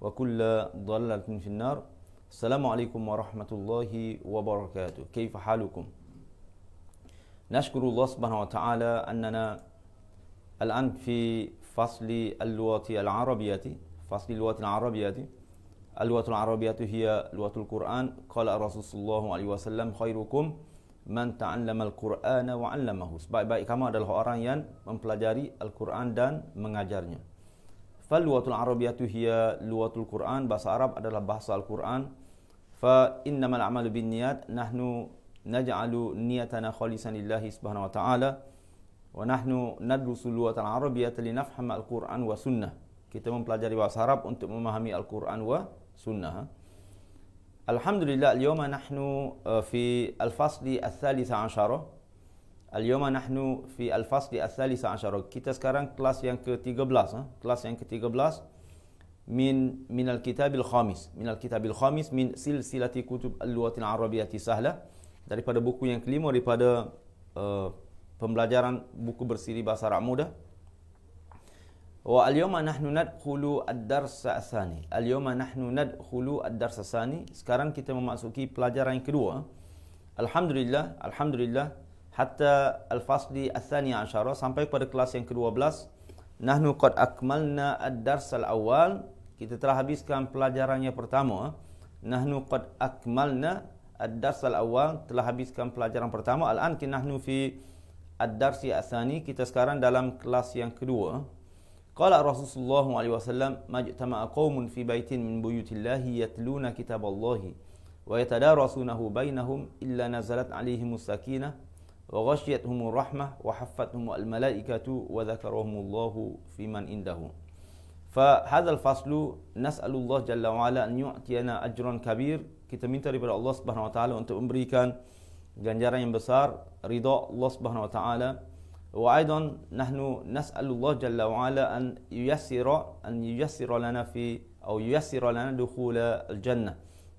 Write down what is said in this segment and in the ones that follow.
وكل ضلالة في النار السلام عليكم ورحمة الله وبركاته كيف حالكم نشكر الله سبحانه وتعالى أننا الآن في فصل اللغة العربية فصل اللغة العربية اللغة العربية هي لغة القرآن قال الرسول صلى الله عليه وسلم خيركم من تعلم القرآن وعلمه wa 'allamahu. Sebaik-baik kamu adalah orang yang mempelajari Al-Qur'an dan mengajarnya. fal luwatul arabiyatu hiya luwatul quran bahasa arab adalah bahasa al-quran fa innamal a'malu binniyat nahnu naj'alu niyatana khalisan lillahi subhanahu wa ta'ala wa nahnu nadrusu luwatul arabiyyah linafham al-quran wa sunnah kita mempelajari bahasa arab untuk memahami al-quran wa sunnah alhamdulillah al-yawma nahnu uh, fi al-fasli al-thalitha Al-Yawma Nahnu Fi Al-Fasli Al-Thali Sa'asyara Kita sekarang kelas yang ke-13 ha? Kelas yang ke-13 Min min Al-Kitab Al-Khamis Min Al-Kitab Al-Khamis Min Silsilati Kutub Al-Luwatin Arabiyati Sahla Daripada buku yang kelima Daripada uh, pembelajaran buku bersiri Bahasa Arab Muda Wa al-yawma nahnu nadkhulu ad-darsa asani Al-yawma nahnu nadkhulu ad-darsa asani Sekarang kita memasuki pelajaran yang kedua ha? Alhamdulillah, Alhamdulillah hatta al-fasli al-thani asyara sampai pada kelas yang ke-12 nahnu qad akmalna ad-dars al-awwal kita telah habiskan pelajaran yang pertama nahnu qad akmalna ad-dars al-awwal telah habiskan pelajaran pertama al-an kita nahnu fi ad-dars al-thani kita sekarang dalam kelas yang kedua qala rasulullah alaihi wasallam majtama'a qaumun fi baitin min buyutillahi yatluna kitaballahi wa yatadarasunahu bainahum illa nazalat alaihimus sakinah وغشيتهم الرحمة وحفتهم الملائكة وذكرهم الله في من عنده فهذا الفصل نسأل الله جل وعلا أن يعطينا أجرا كبير kita minta daripada Allah Subhanahu Wa Taala untuk memberikan ganjaran yang besar ridha Allah Subhanahu Wa Taala وأيضا نحن نسأل الله جل وعلا أن ييسر أن ييسر لنا في أو ييسر لنا دخول الجنة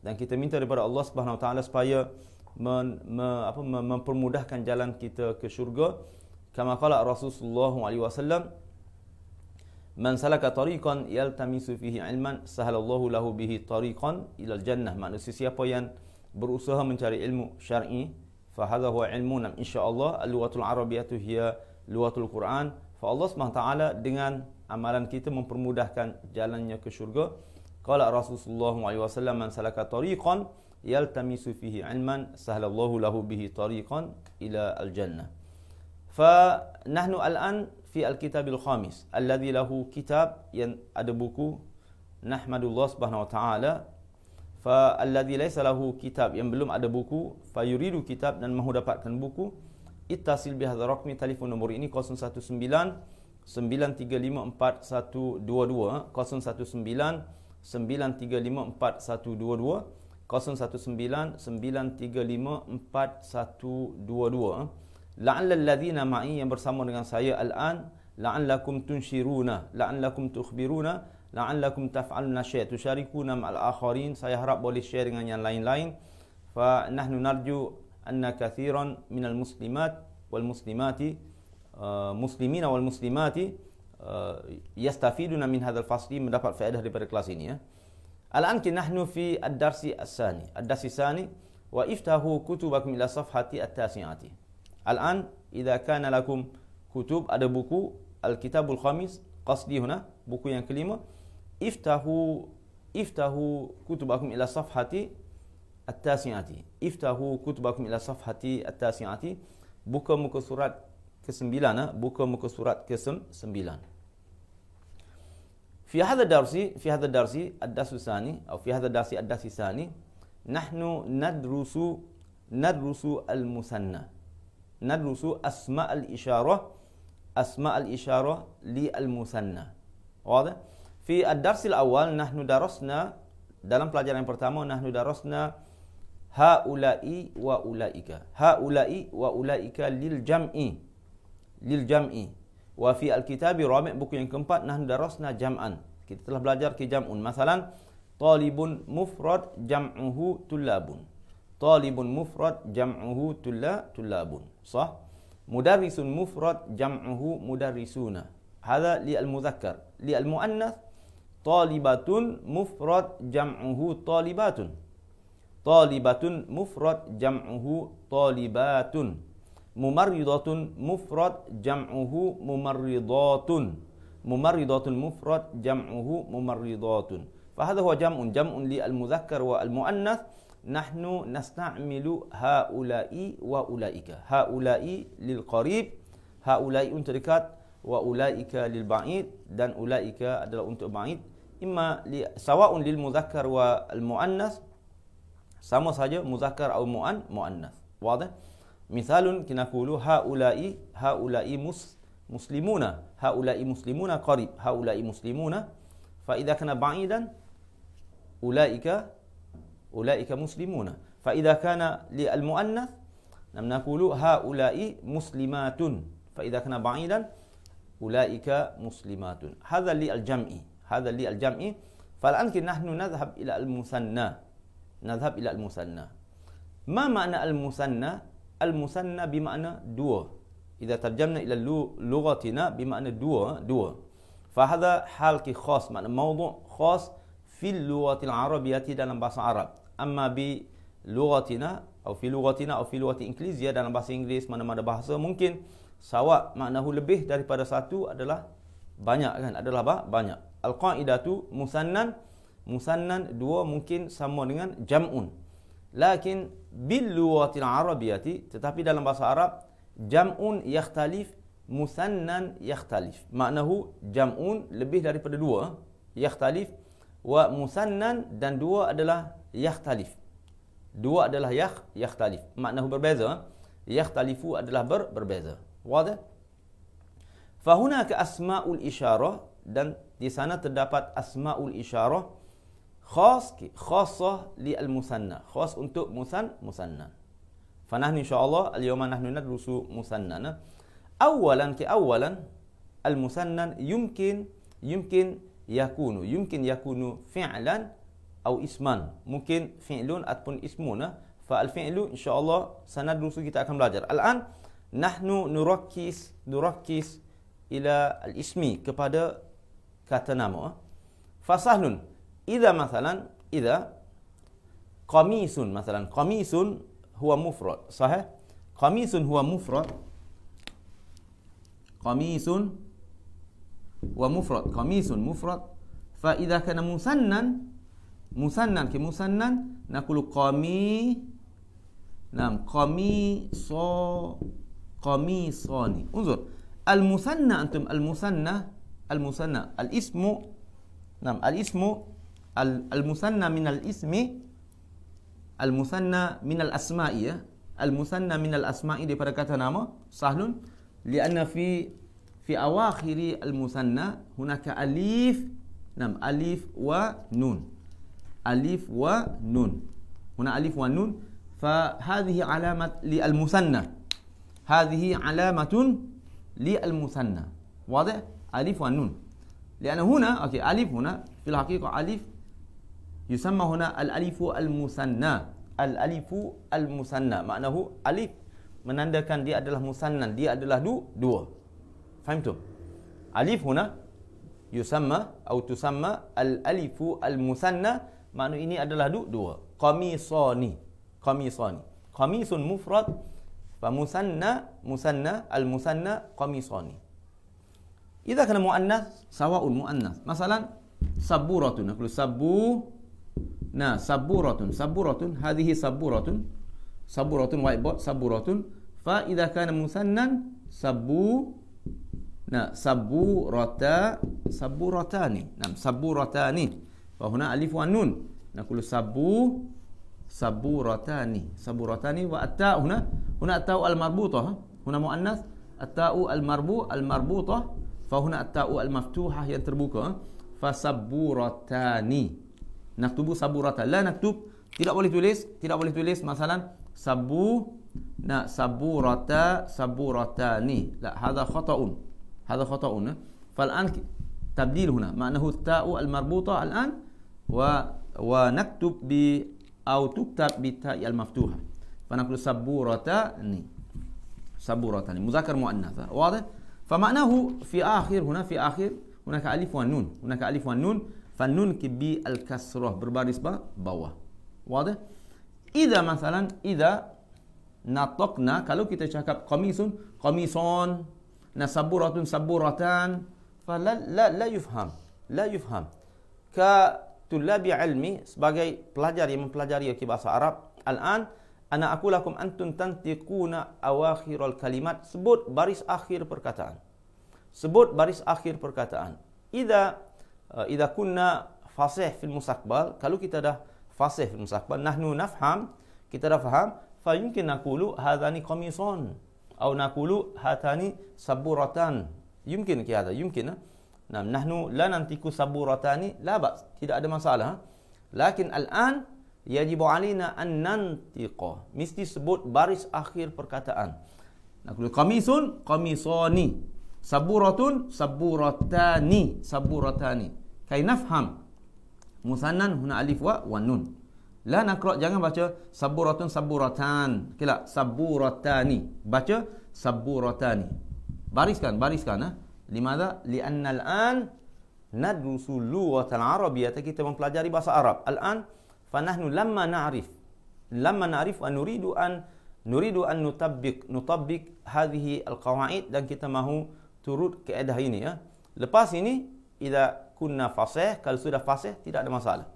dan kita minta daripada Allah Subhanahu Wa Taala supaya men, me, apa, mempermudahkan jalan kita ke syurga kama qala rasulullah SAW. wasallam man salaka tariqan yaltamisu fihi ilman sahalallahu lahu bihi tariqan ila jannah manusia siapa yang berusaha mencari ilmu syar'i fa hadha huwa ilmu nam insyaallah al-lughatul arabiyatu hiya lughatul quran fa Allah subhanahu dengan amalan kita mempermudahkan jalannya ke syurga qala rasulullah SAW. wasallam man salaka tariqan يلتمس فيه علما سهل الله له به طريقا إلى الجنة فنحن الآن في الكتاب الخامس الذي له كتاب أدبك نحمد الله سبحانه وتعالى فالذي ليس له كتاب يملم أدبك فيريد كتاب dan mahu dapatkan buku اتصل بهذا الرقم تليفون نمبر ini 019 9354122 019 9354122 019-935-4122 La'alla alladhina ma'i yang bersama dengan saya al-an La'allakum tunshiruna La'allakum tukhbiruna La'allakum taf'aluna syaitu Tusharikuna ma'al-akharin Saya harap boleh share dengan yang lain-lain Fa'nahnu narju anna kathiran minal muslimat wal muslimati uh, muslimina wal muslimati uh, yastafiduna min hadzal fasli mendapat faedah daripada kelas ini ya. الآن نحن في الدرس الثاني الدرس الثاني وافتحوا كتبكم إلى صفحة التاسعة الآن إذا كان لكم كتب ada buku الكتاب الخامس قصدي هنا buku yang kelima افتحوا افتحوا كتبكم إلى صفحة التاسعة افتحوا كتبكم إلى صفحة التاسعة buka مكسورات surat بلانا 9 مكسورات muka surat في هذا الدرس في هذا الدرس الدرس الثاني أو في هذا الدرس الدرس الثاني نحن ندرس ندرس المثنى ندرس أسماء الإشارة أسماء الإشارة للمثنى واضح؟ في الدرس الأول نحن درسنا dalam pelajaran yang pertama nahnu darasna haula'i wa ulaika haula'i wa ulaika lil jam'i lil jam'i wa fi al-kitabi buku yang keempat nahnu darasna jam'an. Kita telah belajar ke jam'un. Masalan, talibun mufrad jam'uhu tullabun. Talibun mufrad jam'uhu tulla tullabun. Sah? Mudarrisun mufrad jam'uhu mudarrisuna. Hadha li al Li almuannath. talibatun mufrad jam'uhu talibatun. Talibatun mufrad jam'uhu talibatun mumarridatun mufrad jam'uhu mumarridatun mumarridatun mufrad jam'uhu mumarridatun fahadha huwa jam'un jam'un li al-mudhakkar wa al-mu'annath nahnu nasta'milu ha'ula'i wa ula'ika ha'ula'i lil qarib ha'ula'i untuk dekat wa ula'ika lil ba'id dan ula'ika adalah untuk ba'id imma li sawa'un lil mudhakkar wa al-mu'annath sama saja muzakkar atau mu'an mu'annath wadah مثال كنقول هؤلاء هؤلاء مسلمون هؤلاء مسلمون قريب هؤلاء مسلمون فإذا كان بعيدا أولئك أولئك مسلمون فإذا كان للمؤنث نعم، نقول هؤلاء مسلمات فإذا كان بعيدا أولئك مسلمات هذا للجمع هذا للجمع فالآن نحن نذهب إلى المثنى نذهب إلى المثنى ما معنى المثنى al-musanna bimana dua. Jika terjemahna ila lughatina bimana dua, dua. Fahadha hal khas, makna mawdu khas fil lughatil arabiyati dalam bahasa Arab. Amma bi lughatina, atau fil lughatina, atau fil lughati Inggris ya dalam bahasa Inggris mana-mana bahasa, mungkin sawak maknahu lebih daripada satu adalah banyak kan, adalah apa? Banyak. Al-Qa'idatu musannan, musannan dua mungkin sama dengan jam'un. Lakin bil lughatil arabiyati tetapi dalam bahasa Arab jam'un yakhtalif musannan yakhtalif. Maknahu jam'un lebih daripada dua yakhtalif wa musannan dan dua adalah yakhtalif. Dua adalah yakh yakhtalif. Maknahu berbeza. Yakhtalifu adalah ber, berbeza. Wadah? Fahunaka asma'ul isyarah dan di sana terdapat asma'ul isyarah khas khasah li al musanna khas untuk musan musanna fanah insyaallah al yawma nahnu nadrusu musannana awalan ke awalan al musanna yumkin yumkin yakunu yumkin yakunu fi'lan atau isman mungkin fi'lun ataupun ismuna fa al fi'lu insyaallah sanadrusu kita akan belajar al'an nahnu nurakkis nurakkis ila al ismi kepada kata nama fasahlun إذا مثلا إذا قميص مثلا قميص هو مفرد صحيح قميص هو مفرد قميص ومفرد قميص مفرد فإذا كان مثنى مثنى كمثنى نقول قمي نعم قميص قميصان انظر المثنى أنتم المثنى المثنى الاسم نعم الاسم المثنى من الاسم المثنى من الأسماء المثنى من الأسماء دي kata nama sahlun في في fi awakhiri al-musanna hunaka alif nam اليف wa نعم، nun هنا اليف ونون فهذه علامة للمثنى هذه علامة للمثنى واضح ألف والنون لأن هنا أوكي ألف هنا في الحقيقة ألف Yusamma huna al-alifu al-musanna. Al-alifu al-musanna. Maknahu alif menandakan dia adalah musannan. Dia adalah du, dua. Faham tu? Alif huna yusamma atau tusamma al-alifu al-musanna. Maknanya ini adalah du, dua. Qamisani. Qamisani. Qamisun mufrad. Famusanna, musanna, al-musanna, qamisani. Iza kena mu'annas, sawa'un mu'annas. Masalah, saburatun. Kalau sabu, نا sabburatun. Sabburatun. هذه sabburatun. Sabburatun whiteboard. Sabburatun. Fa idha kana musannan sabbu نعم سبورتا سبورتان نعم سبورتان فهنا ألف ونون نقول سبو سبورتان سبورتان والتاء هنا هنا التاء المربوطة هنا مؤنث التاء المربو المربوطة فهنا التاء المفتوحة هي تربوكة فسبورتان Naktubu saburata. La naktub. Tidak boleh tulis. Tidak boleh tulis. Masalah sabu na saburata saburatani. La hada khata'un. Hada khata'un. Eh? فالآن تبديل هنا معناه التاء المربوطة الآن و ونكتب ب أو تكتب بالتاء المفتوحة فنقول سبورتان سبورتان مذكر مؤنث واضح فمعناه في آخر هنا في آخر هناك ألف والنون هناك ألف والنون Fanun kibbi al kasroh Berbaris ba, bawah. Wadah. Ida masalan, ida natokna. Kalau kita cakap komisun, komison. Nasaburatun, saburatan. Fala, la, la yufham. La yufham. Ka tulabi ilmi, sebagai pelajar yang mempelajari okay, bahasa Arab. Al-an, ana akulakum antun tantikuna awakhirul kalimat. Sebut baris akhir perkataan. Sebut baris akhir perkataan. Ida Uh, idha kunna fasih fil mustaqbal kalau kita dah fasih fil mustaqbal nahnu nafham kita dah faham fa yumkin naqulu hadhani qamisun atau naqulu hatani saburatan yungkin ke ada yumkin ha? nah nahnu la nantiku saburatani la ba tidak ada masalah ha? lakin al an yajibu alina an nantiqa mesti sebut baris akhir perkataan naqulu qamisun qamisani saburatun saburatani saburatani kai nafham musannan huna alif wa wa nun la nakra jangan baca saburatun saburatan kila lah saburatani baca saburatani bariskan bariskan eh limadha li anna al an nadrusu lughatan arabiyyah kita mempelajari bahasa arab al an fa nahnu lamma na'rif lamma na'rif wa nuridu an nuridu an nutabbiq nutabbiq hadhihi al qawaid dan kita mahu turut kaedah ini ya lepas ini idza kunna fasih kalau sudah fasih tidak ada masalah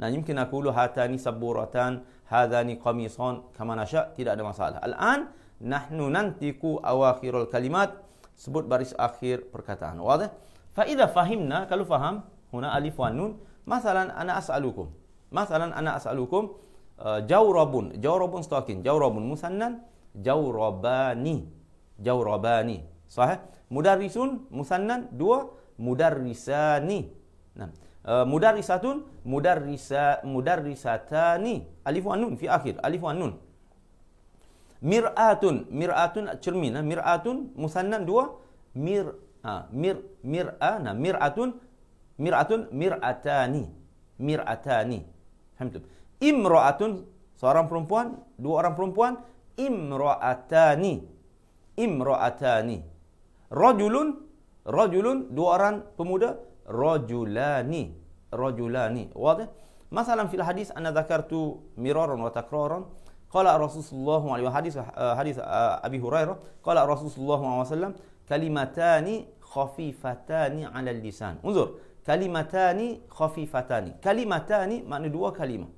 Nah, mungkin aku ulu hatani saburatan hadani qamisan kama nasha tidak ada masalah al'an nahnu nantiku awakhirul kalimat sebut baris akhir perkataan wadha fa idza fahimna kalau faham huna alif wa nun masalan ana as'alukum masalan ana as'alukum uh, eh, jawrabun jawrabun stakin jawrabun musannan jawrabani jawrabani sahih mudarrisun musannan dua Mudar mudarrisani. Nah, eh, uh, risa, mudar risatani. Alif wa nun fi akhir. Alif wa nun. Mir'atun, mir'atun cermin. Nah, ha? mir'atun musannan dua. Mir, ah, mir, mir'a. Nah, mir'atun, mir'atun, mir'atani. Mir'atani. Faham Imra'atun, seorang perempuan, dua orang perempuan. Imra'atani. Imra'atani. Rajulun, Rajulun, dua orang pemuda. Rajulani. Rajulani. Wadah? Masalah fil hadis, anna zakartu miraran wa takraran. Kala Rasulullah SAW, hadis, uh, hadis uh, Abi Hurairah. Kala Rasulullah SAW, kalimatani khafifatani ala lisan. Unzur. Kalimatani khafifatani. Kalimatani makna dua kalimah.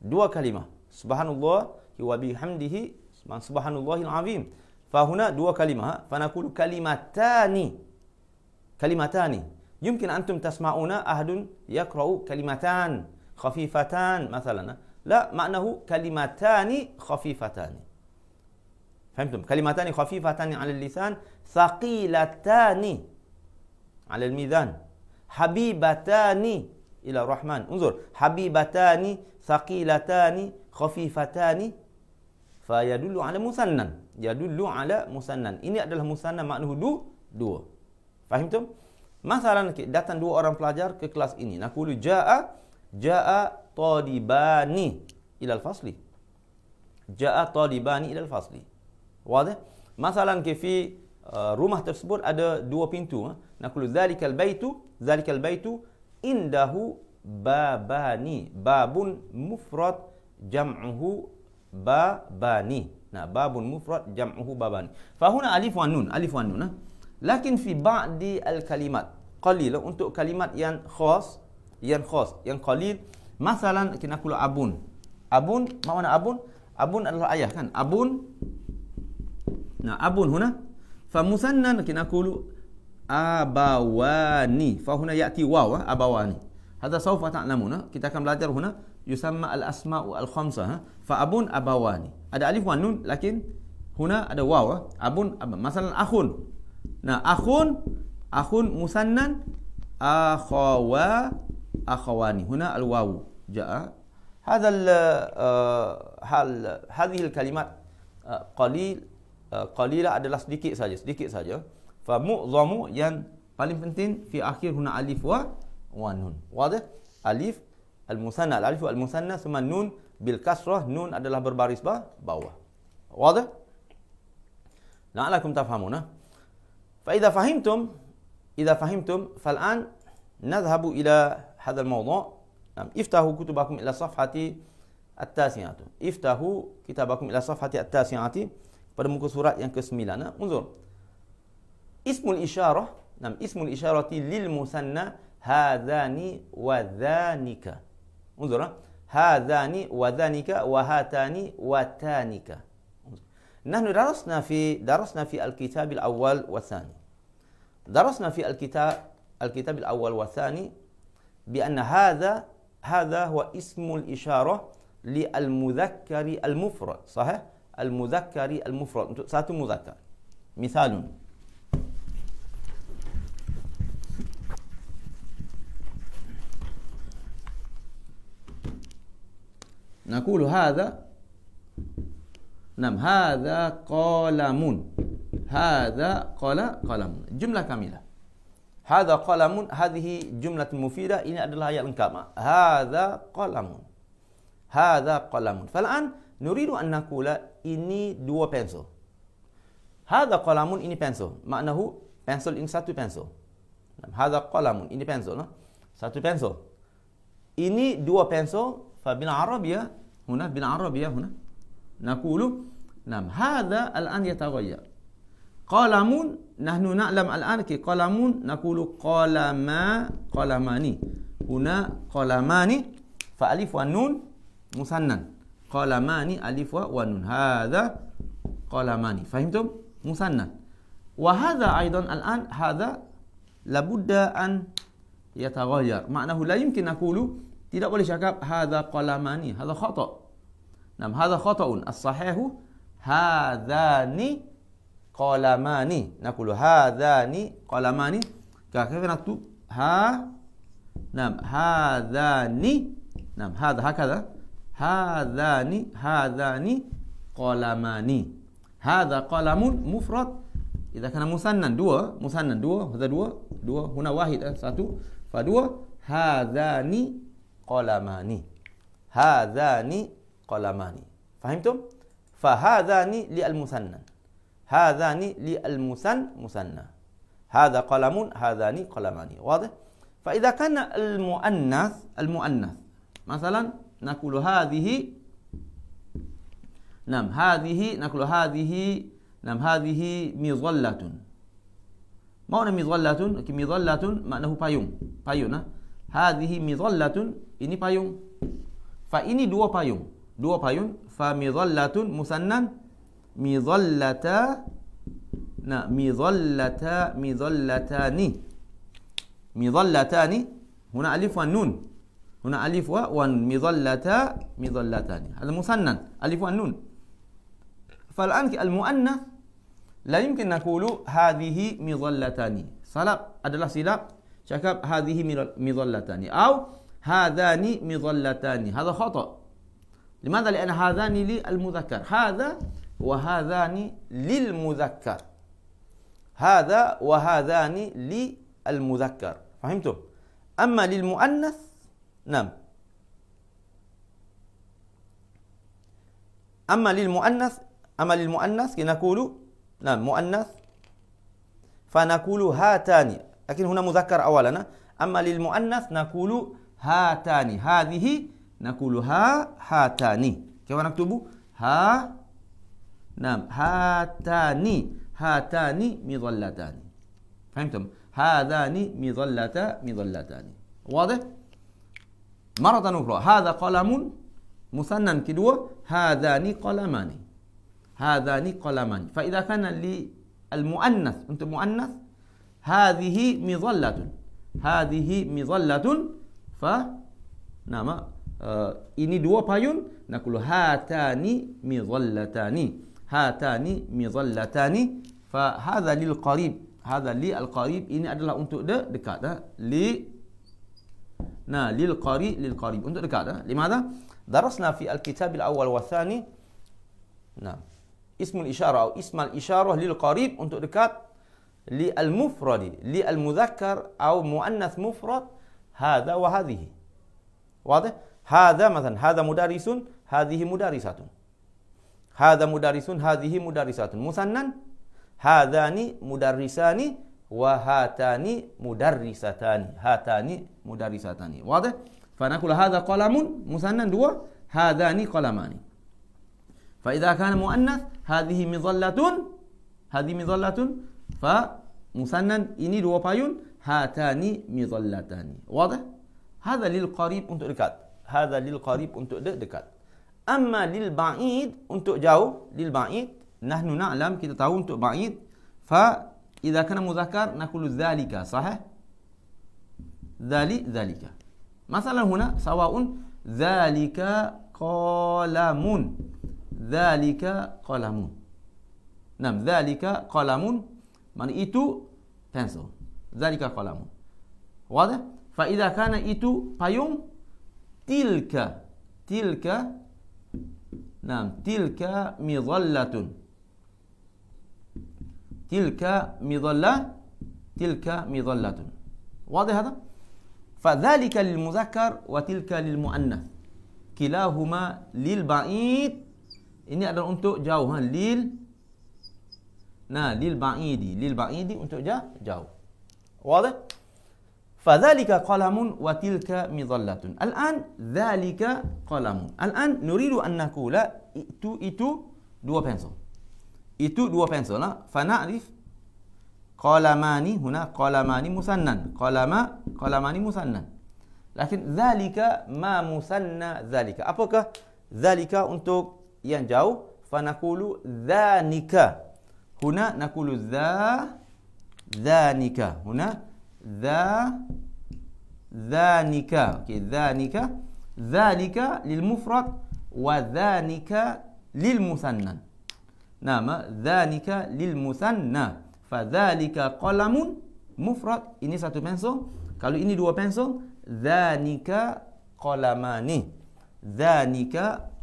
Dua kalimah. Subhanallah, huwa ya bihamdihi, subhanallahil azim. Fahuna dua kalimah. Fanakulu kalimatani. Kalimatani. كلمتان يمكن أنتم تسمعون أحد يقرأ كلمتان خفيفتان مثلا لا معناه كلمتان خفيفتان فهمتم كلمتان خفيفتان على اللسان ثقيلتان على الميزان حبيبتان إلى الرحمن انظر حبيبتان ثقيلتان خفيفتان فيدل على مسنن يدل على مسنن إني أدل مسنن maknanya دو dua Faham tu? Masalah okay, datang dua orang pelajar ke kelas ini. Nakulu ja'a ja'a talibani ila al-fasli. Ja'a talibani ila al-fasli. Wadah? Masalah ke fi uh, rumah tersebut ada dua pintu. Nak ha? Nakulu zalikal baitu zalikal baitu indahu babani babun mufrad jam'uhu babani. Nah, babun mufrad jam'uhu babani. Fahuna alif wa nun, alif wa nun. Ha? Lakin fi ba'di al-kalimat. Qalil untuk kalimat yang khas, yang khas, yang qalil. Masalan kita kula abun. Abun, mana abun? Abun adalah ayah kan? Abun. Nah, abun huna. Fa musannan kita kula abawani. Fa huna ya'ti waw ah, abawani. Hadza sawfa ta'lamuna. Ah. Kita akan belajar huna yusamma al-asma'u al-khamsah. Ah. Fa abun abawani. Ada alif wa nun, lakin huna ada waw. Abun, abun. masalan akhun. Nah, akhun akhun musannan akhawa akhawani. Huna al-wawu jaa. هذا ال hal hadhihi al-kalimat qalil qalila adalah sedikit saja, sedikit saja. Fa mu'dhamu yang paling penting fi akhir huna alif wa wa nun. Wadah? Alif al-musanna al-alif al-musanna summa nun bil kasrah nun adalah berbaris bawah. Wadah? La'alakum tafhamuna. فإذا فهمتم إذا فهمتم فالآن نذهب إلى هذا الموضوع نعم، افتحوا كتبكم إلى صفحة التاسعة افتحوا كتابكم إلى صفحة التاسعة برمك سورة surat yang ke-9 nah. Unzur. Ismul isyarah, nam ismul isyarati lil هذان وذانك وهاتان وتانك نحن درسنا في درسنا في الكتاب الأول والثاني درسنا في الكتاب الكتاب الأول والثاني بأن هذا هذا هو اسم الإشارة للمذكر المفرد صحيح؟ المذكر المفرد satu مذكر مثال نقول هذا نعم هذا قلم هذا قال قلم جملة كاملة هذا قلم هذه جملة مفيدة إن أدلها ayat lengkap هذا قلم هذا قلم فالآن نريد أن نقول إني دو pensel هذا قلم ini pensel معناه pensel إن ساتو pensel هذا قلم ini pensel ساتو satu إني دو dua pensel فبالعربية هنا بالعربية هنا نقول نعم هذا الآن يتغير قلم نحن نعلم الآن كي قلم نقول قلما قلمان هنا قلمان فألف والنون مثنى قلمان ألف والنون هذا قلمان فهمتم؟ مثنى وهذا أيضا الآن هذا لابد أن يتغير معناه لا يمكن نقول tidak boleh cakap هذا قلمان هذا خطأ نعم هذا خطأ الصحيح هذاني قلمان نقول هذان قلمان كيف نكتب ها نعم هذان نعم هذا هكذا هذان هذان قلمان هذا قلم مفرد إذا كان مسنن دوا مسنن دوا هذا دوا دوا هنا واحد satu فدوا هذان قلمان هذان قلمان فهمتم؟ فهذان للمسنن هذان للمثن مثنى هذا قلم هذان قلمان واضح فإذا كان المؤنث المؤنث مثلا نقول هذه نعم هذه نقول هذه نعم هذه مظلة ما هو مظلة مظلة معناه بايون بايون هذه مظلة إني بايون فإني دو بايون دو بايون فمظلة مثنى مظلتا لا مظلتا مظلتان مظلتان هنا ألف والنون هنا ألف مظلتا مظلتان هذا مثنى ألف والنون فالآن المؤنث لا يمكن نقول هذه مظلتان سلاب adalah silap شكب هذه مظلتان أو هذان مظلتان هذا خطأ لماذا؟ لأن هذان للمذكر هذا وهذان للمذكر هذا وهذان للمذكر فهمتم أما للمؤنث نعم أما للمؤنث أما للمؤنث نقول نعم مؤنث فنقول هاتان لكن هنا مذكر أولا أما للمؤنث نقول هاتان هذه نقول ها هاتان كيف نكتب ها نعم هاتان هاتان مظلتان فهمتم هذان مظلتا مظلتان واضح مرة أخرى هذا قلم مثنى كدوة هذان قلمان هذان قلمان فإذا كان للمؤنث أنت مؤنث هذه مظلة هذه مظلة ف نعم آه، إني ini بايون نقول هاتان مظلتان Hatani mizallatani. Fahadha lil qarib. Hadha li al qarib. Ini adalah untuk de, dekat. Ha? Li. Nah, lil qarib, lil qarib. Untuk dekat. Ha? Limada? Darasna fi al kitab al awal wa thani. Nah. Ismul isyarah. Ismal isyarah lil qarib. Untuk dekat. Li al mufradi. Li al mudhakkar. Atau muannath mufrad. Hadha wa hadhihi. واضح؟ هذا مثلا هذا مدرس هذه مدرسة هذا مدرس هذه مدرسات مثنى هذان مدرسان وهاتان مدرستان هاتان مدرستان واضح فنقول هذا قلم مثنى دو هذان قلمان فإذا كان مؤنث هذه مظلة هذه مظلة فمثنى إني دو payun هاتان مظلتان واضح هذا للقريب أنت dekat هذا للقريب انت dekat أما للبعيد untuk jauh للبعيد نحن نعلم kita tahu untuk بعيد فإذا كان مذكر نقول ذلك صحيح ذلك ذلك مثلا هنا سواء ذلك قلم ذلك قلم نعم ذلك قلم من إتو pencil ذلك قلم واضح فإذا كان إتو payung تلك تلك نعم تلك مظلة تلك مظلة تلك مظلة واضح هذا؟ فذلك للمذكر وتلك للمؤنث كلاهما للبعيد ini adalah untuk jauh ha lil nah lil ba'idi lil ba'idi untuk jauh jauh واضح فذلك قلم وتلك مظلة الآن ذلك قلم الآن نريد أن نقول itu itu dua pensel itu dua pensel lah فنعرف قلماني هنا قلماني مسنن قلما قلماني مسنن لكن ذلك ما مسنى ذلك apakah ذلك untuk yang jauh فنقول ذانك هنا نقول ذا ذانك هنا ذا ذانك أوكي ذانك ذلك للمفرد وذانك للمثنى نعم ذانك للمثنى فذلك قلم مفرد اني ساتو بنسو kalau اني دو بنسو ذانك قلمان ذانك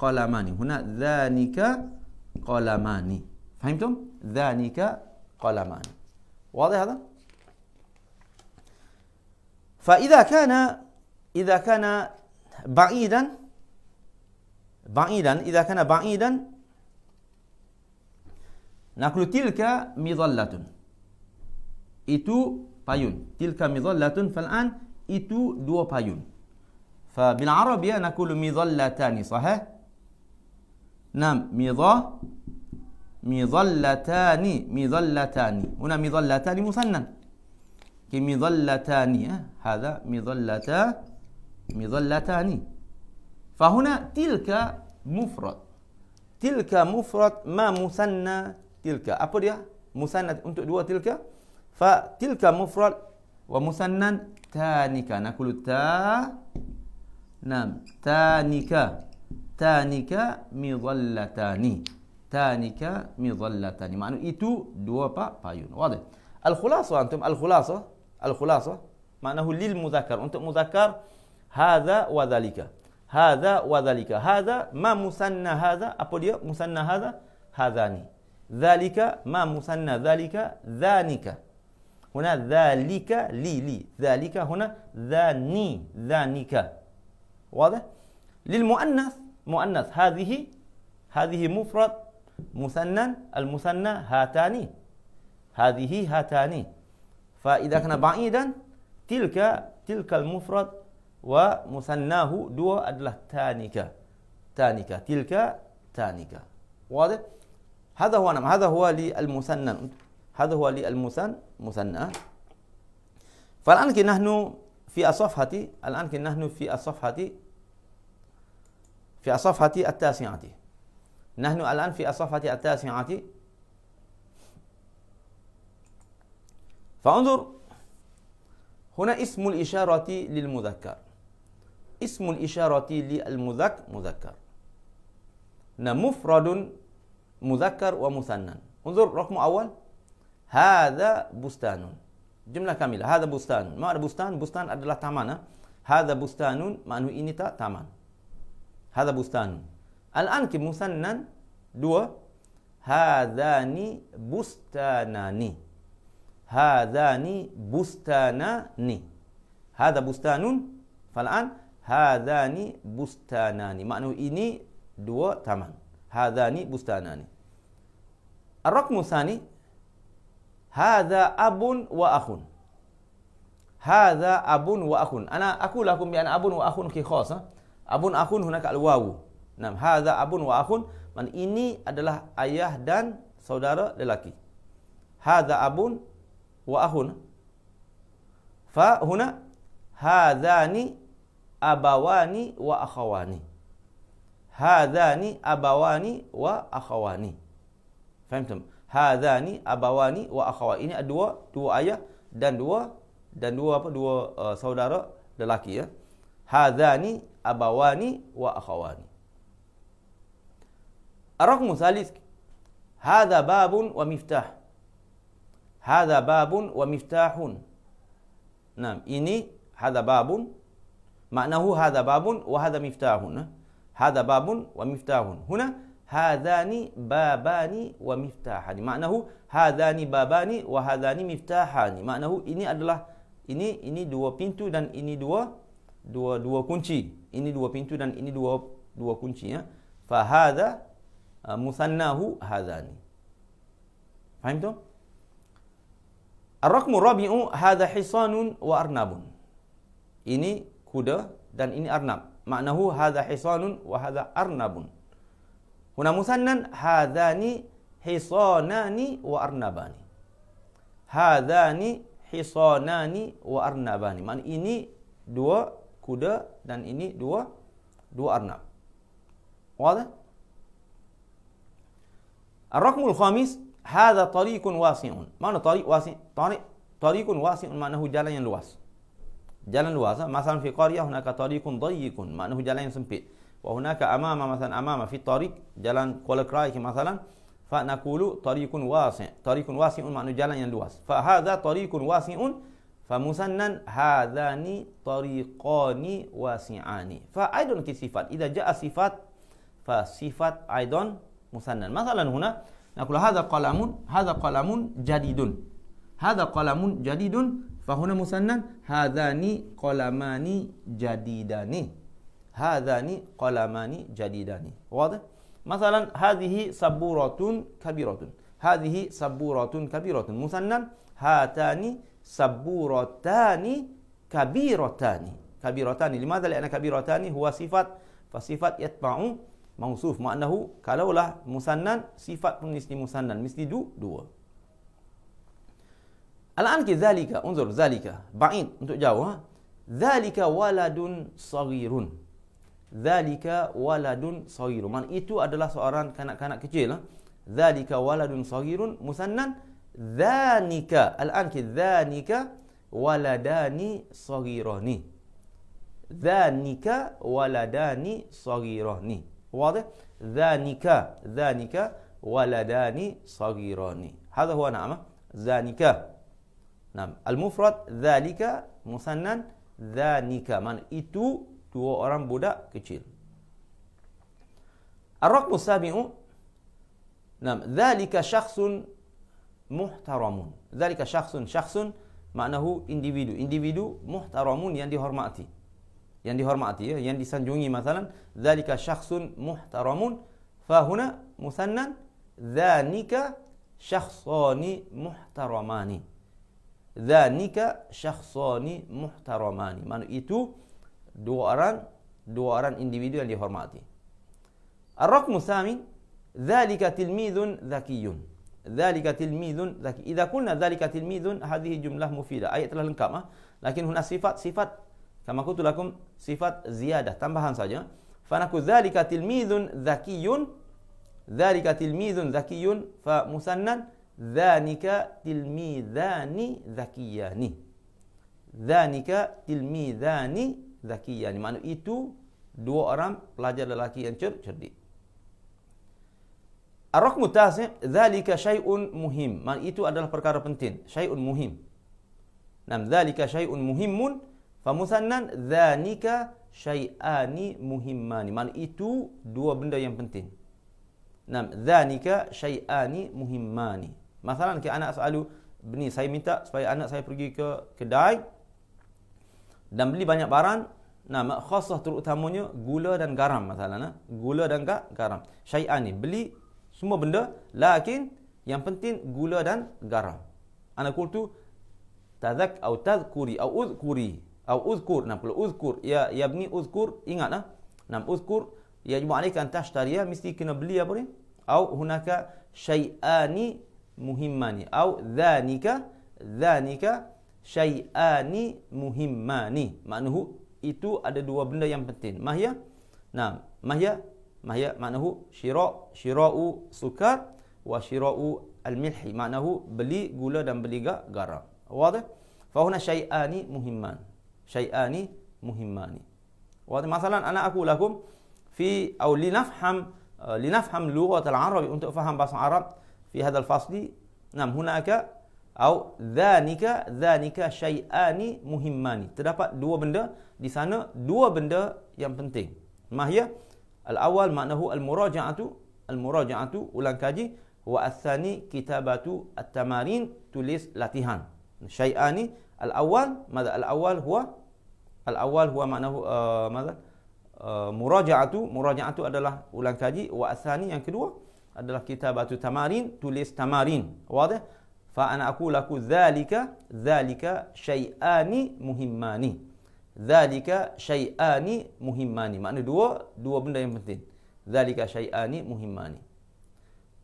قلمان هنا ذانك قلمان فهمتم ذانك قلمان واضح هذا فإذا كان إذا كان بعيدا بعيدا إذا كان بعيدا نقول تلك مظلة إتو بايون تلك مظلة فالآن إتو دو بايون فبالعربية نقول مظلتان صحيح نعم مظا مظلتان مظلتان هنا مظلتان مثنى كمظلتان هذا مظلتا مظلتان فهنا تلك مفرد تلك مفرد ما مثنى تلك apa dia مثنى untuk dua تلك فتلك مفرد ومثنى تانك نقول تا نعم تانك تانك مظلتان تانك مظلتان معنى itu dua pak payun واضح الخلاصه انتم الخلاصه الخلاصة معناه للمذكر أنت مذكر هذا وذلك هذا وذلك هذا ما مثنى هذا أبوليو مثنى هذا هذان ذلك ما مثنى ذلك ذانك هنا ذلك لي لي ذلك هنا ذاني ذانك واضح للمؤنث مؤنث هذه هذه مفرد مثنى المثنى هاتان هذه هاتان فإذا كان بعيدا تلك تلك المفرد ومثناه دو أدلة تانيكا تانيكا تلك تانيكا واضح هذا هو نعم هذا هو للمثنى هذا هو للمثنى مثنى فالآن كي نحن في الصفحة الآن كي نحن في الصفحة في الصفحة التاسعة نحن الآن في الصفحة التاسعة فانظر هنا اسم الإشارة للمذكر اسم الإشارة للمذكر مذكر هنا مفرد مذكر ومثنى انظر رقم أول هذا بستان جملة كاملة هذا بستان ما بستان بستان أدلة تمانة هذا بستان ما أنه إني taman هذا بستان الآن كمثنى دو هذان بستانان hadhani bustanani. Hadha bustanun. Fal'an. Hadhani bustanani. Maknanya ini dua taman. Hadhani bustanani. Al-Rakmu Sani. Hadha abun wa akhun. Hadha abun wa akhun. Ana aku lakum lah bi'an abun wa akhun ki khas. Ha? Abun akhun huna al-wawu. Nam, hadha abun wa akhun. Man ini adalah ayah dan saudara lelaki. Hadha abun وأخنا فهنا هذان أبوان وأخوان هذان أبوان وأخوان فهمتم هذان أبوان وأخوان ini dua dua ayah dan dua dan dua apa dua uh, saudara lelaki ya هذان أبوان وأخوان الرقم الثالث هذا باب ومفتاح هذا باب ومفتاح نعم إني هذا باب معناه هذا باب وهذا مفتاح هذا باب ومفتاح هنا هذان بابان ومفتاحان معناه هذان بابان وهذان مفتاحان معناه إني adalah إني إني دو pintu dan إني dua dua dua kunci ini dua pintu dan إني dua dua kunci ya fa hadha uh, Ar-Rakmu Rabi'u hadha hisanun wa arnabun. Ini kuda dan ini arnab. Maknahu hadha hisanun wa hadha arnabun. Huna musannan hadhani hisanani wa arnabani. Hadhani hisanani wa arnabani. Maksudnya ini dua kuda dan ini dua dua arnab. Wadah? Ar-Rakmu al-Khamis Hadza tariqun wasi'un. Mana tariq wasi'? Tariq tariqun wasi'un maknahu jalan yang luas. Jalan luas. Ha? Masalan fi qaryah hunaka tariqun dayyikun. Maknahu jalan yang sempit. Wa hunaka amama masalan amama fi tariq jalan Kuala Krai ke masalan fa naqulu tariqun wasiun. Tariqun wasi'un maknahu jalan yang luas. Fa hadza tariqun wasi'un fa musannan hadzani tariqani wasi'ani. Fa aidun ki sifat. Idza jaa sifat fa sifat aidun musannan. Masalan huna نقول هذا قلم هذا قلم جديد هذا قلم جديد فهنا مثنى هذان قلمان جديدان هذان قلمان جديدان واضح مثلا هذه سبورة كبيرة هذه سبورة كبيرة مثنى هاتان سبورتان كبيرتان كبيرتان لماذا لأن كبيرتان هو صفة فصفة يتبع mausuf maknahu kalaulah musannan sifat pun mesti musannan mesti du, dua Al-an zalika unzur zalika ba'id untuk jauh ha? zalika waladun sagirun zalika waladun sagirun man itu adalah seorang kanak-kanak kecil ha? zalika waladun sagirun musannan zanika al-an zanika waladani sagirani zanika waladani sagirani واضح ذانك ذانك ولدان صغيران هذا هو نعم ذانك نعم المفرد ذلك مثنى ذانك من إتو تو orang budak kecil الرقم السابع نعم ذلك شخص محترم ذلك شخص شخص معناه individu individu محترم يعني dihormati يعني هرماتي يعني سنجوني مثلا ذلك شخص محترم فهنا مثنى ذلك شخصان محترمان ذلك شخصان محترمان من إتو دواران دواران individual اللي هرماتي الرقم الثامن ذلك تلميذ ذكي ذلك تلميذ ذكي إذا قلنا ذلك تلميذ هذه جملة مفيدة أي لكن هنا صفات صفات Kama kutulakum sifat ziyadah. Tambahan saja. Fanaku dhalika tilmidhun dhakiyun. Dhalika tilmidhun dhakiyun. Fa musannan. Dhanika tilmidhani dhakiyani. Dhanika tilmidhani dhakiyani. Maksudnya itu dua orang pelajar lelaki yang cer cerdik. Ar-Rakmu Tasih, Zalika syai'un muhim. Maksudnya itu adalah perkara penting. Syai'un muhim. Nam, Zalika syai'un muhimun. Famusannan zanika syai'ani muhimmani. Maksud itu dua benda yang penting. Nam zanika syai'ani muhimmani. Masalan ke anak soalu, ni saya minta supaya anak saya pergi ke kedai dan beli banyak barang. Nam khassah terutamanya gula dan garam masalahnya. Gula dan garam. Syai'ani beli semua benda lakin yang penting gula dan garam. Anak kultu tazak atau tazkuri atau udkuri au uzkur 60 uzkur ya ya bni uzkur ingatlah nam uzkur yajmu alayka an tashtariya mesti kena beli apa ni au hunaka syai'ani muhimmani au dhanika dhanika syai'ani muhimmani maknahu itu ada dua benda yang penting mahya nam mahya mahya maknahu syira syira'u sukar wa syira'u al-milhi maknahu beli gula dan beli garam wadah fa huna syai'ani muhimmani syai'ani muhimmani. Wa masalan ana aku lakum fi au linafham uh, linafham lughat al-arab untuk faham bahasa Arab fi hadha al-fasli nam hunaka au dhanika dhanika syai'ani muhimmani. Terdapat dua benda di sana dua benda yang penting. Mahya al-awwal maknahu al-muraja'atu al-muraja'atu ulang kaji wa ath-thani kitabatu at-tamarin tulis latihan. Syai'ani Al-awwal, ماذا al-awwal huwa? Al-awwal huwa maknahu uh, ماذا? Uh, murajaatu, murajaatu adalah ulang kaji wa asani yang kedua adalah kitabatu tamarin, tulis tamarin. Wadah? Fa ana aqulu laku dzalika, dzalika syai'ani muhimmani. Dzalika syai'ani muhimmani. Makna dua, dua benda yang penting. Dzalika syai'ani muhimmani.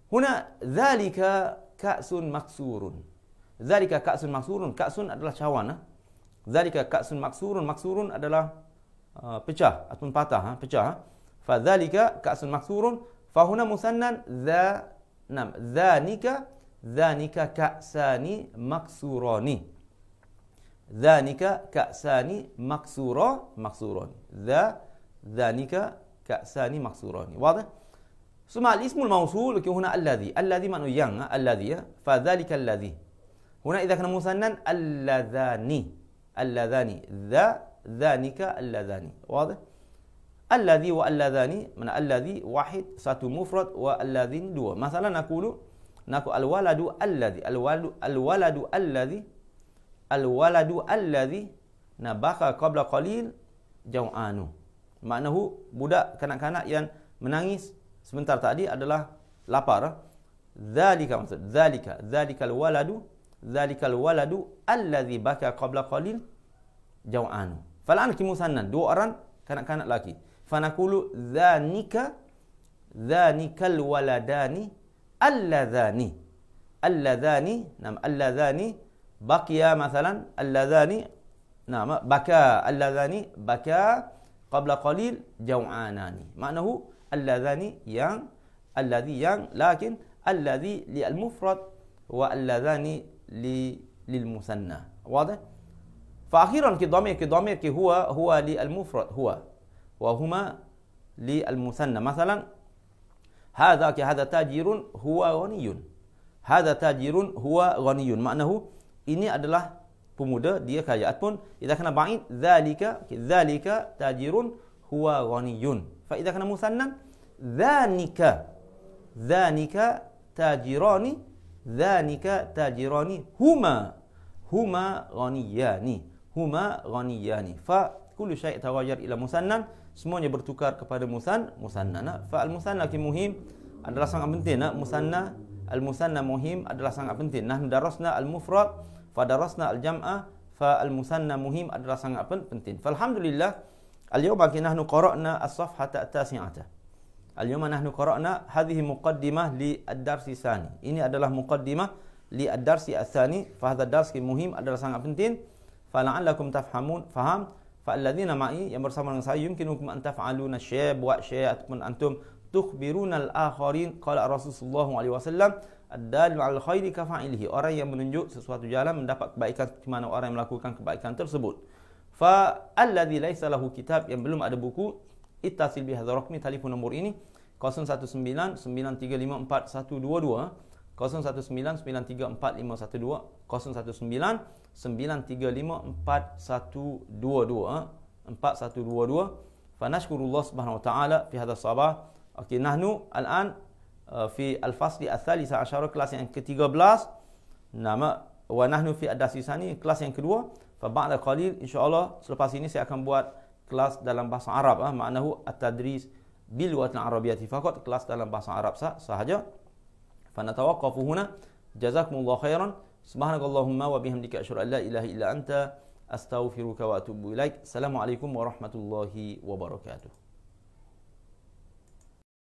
Huna dzalika ka'sun maksurun. Zalika ka'sun maksurun. Ka'sun adalah cawan. Ha? Zalika ka'sun maksurun. Maksurun adalah uh, pecah ataupun patah. Ha? Pecah. Ha? Fadzalika ka'sun maksurun. Fahuna musannan za nam. Zanika zanika ka'sani maksurani. Zanika ka'sani maksura maksurani. Za zanika كأسان مكسوران واضح ثم الاسم الموصول هنا الذي الذي معناه ين الذي فذلك الذي هنا إذا كان مسنن اللذاني اللذاني ذا ذانك اللذاني واضح الذي واللذاني من الذي واحد سات مفرد واللذين دو مثلا نقول نقول الولد الذي الولد الولد الذي الولد الذي نبقى قبل قليل جوعان معناه budak kanak-kanak yang menangis sebentar tadi adalah lapar ذلك maksud ذلك ذلك الولد ذلك الولد ذلك الولد الذي بكى قبل قليل جوعان فالآن كي مثنى دورا كان كان laki فنقول ذانك ذانك الولدان اللذان اللذان نعم اللذان بقيا مثلا اللذان نعم بكى اللذان بكى قبل قليل جوعانان معناه اللذان يان الذي يان لكن الذي للمفرد واللذان للمثنى واضح فأخيرا كضمير كضمير كي هو هو للمفرد هو وهما للمثنى مثلا هذا كهذا تاجر هو غني هذا تاجر هو غني معناه ini adalah pemuda dia kaya ataupun idza kana ba'id zalika zalika tajirun huwa ghaniyun fa idza kana musannan dzanika dzanika tajirani Zanika tajirani huma huma ghaniyani huma ghaniyani fa kullu syai' taghayyar ila musannan semuanya bertukar kepada musan musannana fa al musanna ki muhim adalah sangat penting nak musanna al musanna muhim adalah sangat penting nah darasna al mufrad fa darasna al jam'a fa al musanna muhim adalah sangat penting fa alhamdulillah al yawma ki nahnu qara'na as safhata tasi'ata Al-yawma nahnu qara'na hadhihi muqaddimah li ad-darsi tsani. Ini adalah muqaddimah li ad-darsi tsani, fa hadha ad-darsi muhim adalah sangat penting. Fa la'allakum tafhamun, faham? Fa alladhina ma'i yang bersama dengan saya yumkinukum an taf'aluna syai' buat syai' ataupun antum tukhbiruna al-akharin qala Rasulullah alaihi wasallam ad-dalu al khairi ka fa'ilihi orang yang menunjuk sesuatu jalan mendapat kebaikan ke mana orang yang melakukan kebaikan tersebut fa alladhi laysa lahu kitab yang belum ada buku ittasil bi hadzal rakmi telefon nombor ini 019 935 4122 019 935 4122 419 935 subhanahu wa ta'ala fi hadha sabah Ok, nahnu al uh, fi al-fasli al-thali sa'asyara kelas yang ke-13 Nama wa nahnu fi ad-dasisani kelas yang kedua Fa ba'da qalil insyaAllah selepas ini saya akan buat kelas dalam bahasa Arab ah maknahu at-tadris bil lughatil arabiyyati faqat kelas dalam bahasa Arab sah sahaja fa natawaqqafu huna jazakumullahu khairan subhanakallahumma wa bihamdika asyhadu an la ilaha illa anta astaghfiruka wa atubu ilaik assalamu alaikum warahmatullahi wabarakatuh